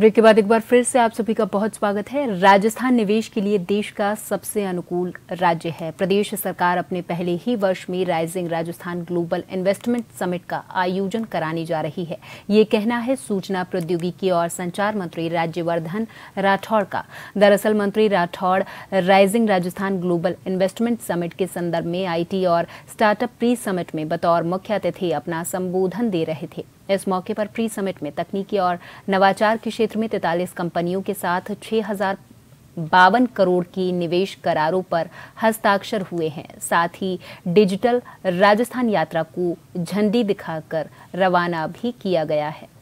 break के बाद एक बार फिर से आप सभी का बहुत स्वागत है राजस्थान निवेश के लिए देश का सबसे अनुकूल राज्य है प्रदेश सरकार अपने पहले ही वर्ष में Rising Rajasthan Global Investment Summit का आयोजन कराने जा रही है ये कहना है सूचना प्रौद्योगिकी और संचार मंत्री राज्यवर्धन राठौड़ का दरअसल मंत्री Rathore Rising Rajasthan Global Investment Summit के संदर्भ में आईटी और स्टार्टअप प्री समिट में बतौर मुख्य अतिथि अपना संबोधन दे रहे थे इस मौके पर प्री समिट में तकनीकी और नवाचार के क्षेत्र क्षेत्र में तैतालीस कंपनियों के साथ छह हजार बावन करोड़ की निवेश करारों पर हस्ताक्षर हुए हैं साथ ही डिजिटल राजस्थान यात्रा को झंडी दिखाकर रवाना भी किया गया है